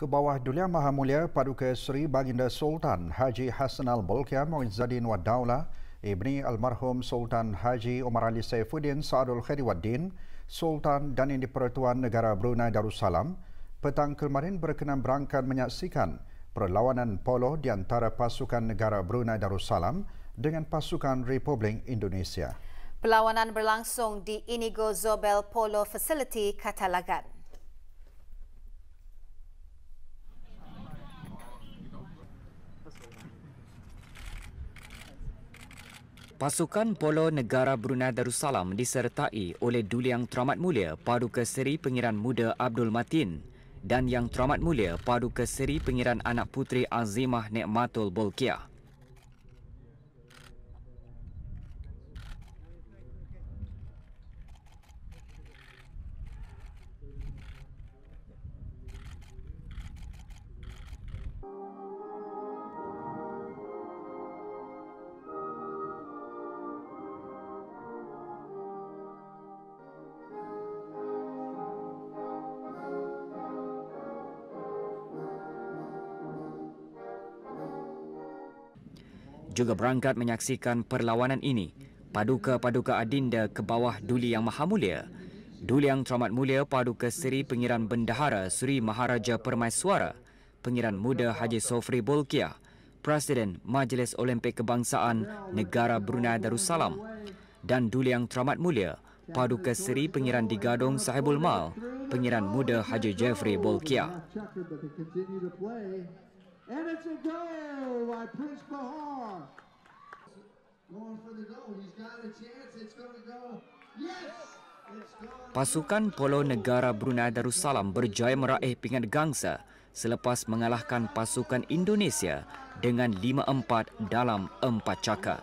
Ke bawah Dulia Maha Mulia Paduka Seri Baginda Sultan Haji Hassan al Bolkiah Muizzaddin wa Daula Ibni Almarhum Sultan Haji Omar Ali Saifuddin Sa'adul Khairi wa Sultan dan Indi Pertuan Negara Brunei Darussalam petang kemarin berkenan berangkat menyaksikan perlawanan polo di antara pasukan negara Brunei Darussalam dengan pasukan Republik Indonesia. Perlawanan berlangsung di Inigo Zobel Polo Facility, Katalagan. Pasukan Polo Negara Brunei Darussalam disertai oleh Duli Yang Teramat Mulia Paduka Seri Pengiran Muda Abdul Matin dan Yang Teramat Mulia Paduka Seri Pengiran Anak Puteri Azimah Nekmatul Bolkiah. juga berangkat menyaksikan perlawanan ini. Paduka-paduka adinda ke bawah Duli Yang Maha Mulia. Duli Yang Teramat Mulia Paduka Seri Pengiran Bendahara Seri Maharaja Permaisuara, Pengiran Muda Haji Sofri Bolkia, Presiden Majlis Olimpik Kebangsaan Negara Brunei Darussalam dan Duli Yang Teramat Mulia Paduka Seri Pengiran Digadong Sahibul Mal, Pengiran Muda Haji Jeffrey Bolkia. And it's a goal by Prince Bahar. Pasukan Polo Negara Brunei Darussalam berjaya meraih pingat gangsa selepas mengalahkan pasukan Indonesia dengan 5-4 dalam 4 cakar.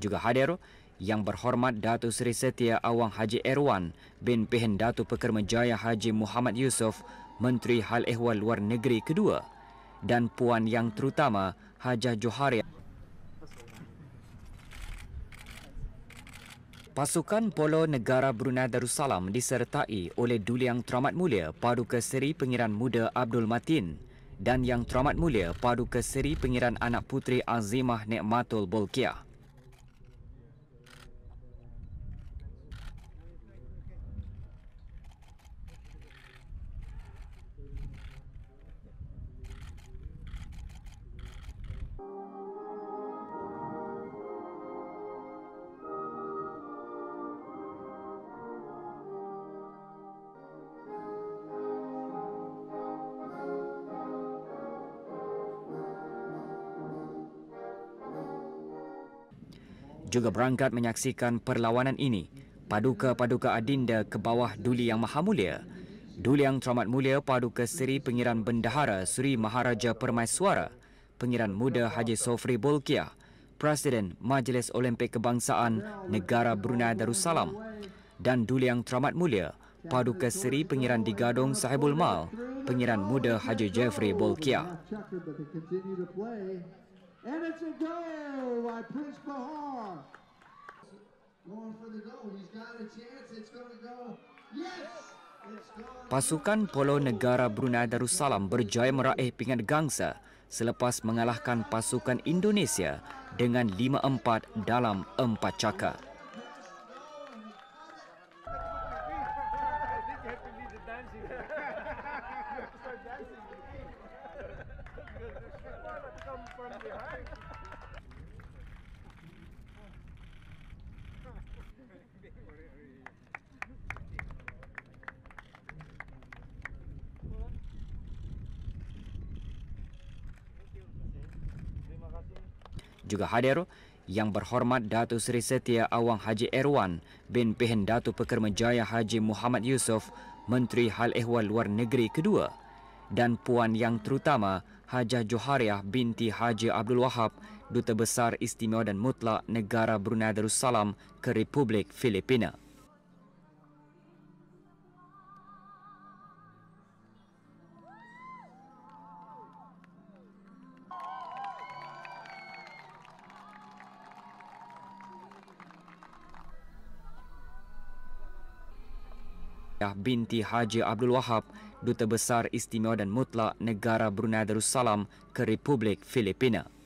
juga hadir yang berhormat Datu Seri Setia Awang Haji Erwan bin Pihen Datuk Pekermejaya Haji Muhammad Yusof Menteri Hal Ehwal Luar Negeri Kedua dan Puan Yang Terutama Hajah Johari Pasukan Polo Negara Brunei Darussalam disertai oleh Duli Yang Teramat Mulia Paduka Seri Pengiran Muda Abdul Matin dan Yang Teramat Mulia Paduka Seri Pengiran Anak Putri Azimah Nekmatul Bolkiah. juga berangkat menyaksikan perlawanan ini paduka-paduka adinda ke bawah Duli Yang Maha Mulia. Duli Yang Teramat Mulia Paduka Seri Pengiran Bendahara Suri Maharaja Permaisuara, Pengiran Muda Haji Sofri Bolkia, Presiden Majlis Olimpik Kebangsaan Negara Brunei Darussalam dan Duli Yang Teramat Mulia Paduka Seri Pengiran Digadong Sahibul Mal, Pengiran Muda Haji Jeffrey Bolkia. And it's a goal by Prince Bahar. Pasukan Polo Negara Brunei Darussalam berjaya meraih pingat gangsa selepas mengalahkan pasukan Indonesia dengan 5-4 dalam 4 cakar. juga hadir yang berhormat Datu Seri Setia Awang Haji Erwan bin Pihen Datu Pekermejaya Haji Muhammad Yusof Menteri Hal Ehwal Luar Negeri Kedua dan puan yang terutama Hajah Johariah binti Haji Abdul Wahab, Duta Besar Istimewa dan Mutlak Negara Brunei Darussalam ke Republik Filipina. binti Haji Abdul Wahab Duta Besar Istimewa dan Mutlak Negara Brunei Darussalam ke Republik Filipina.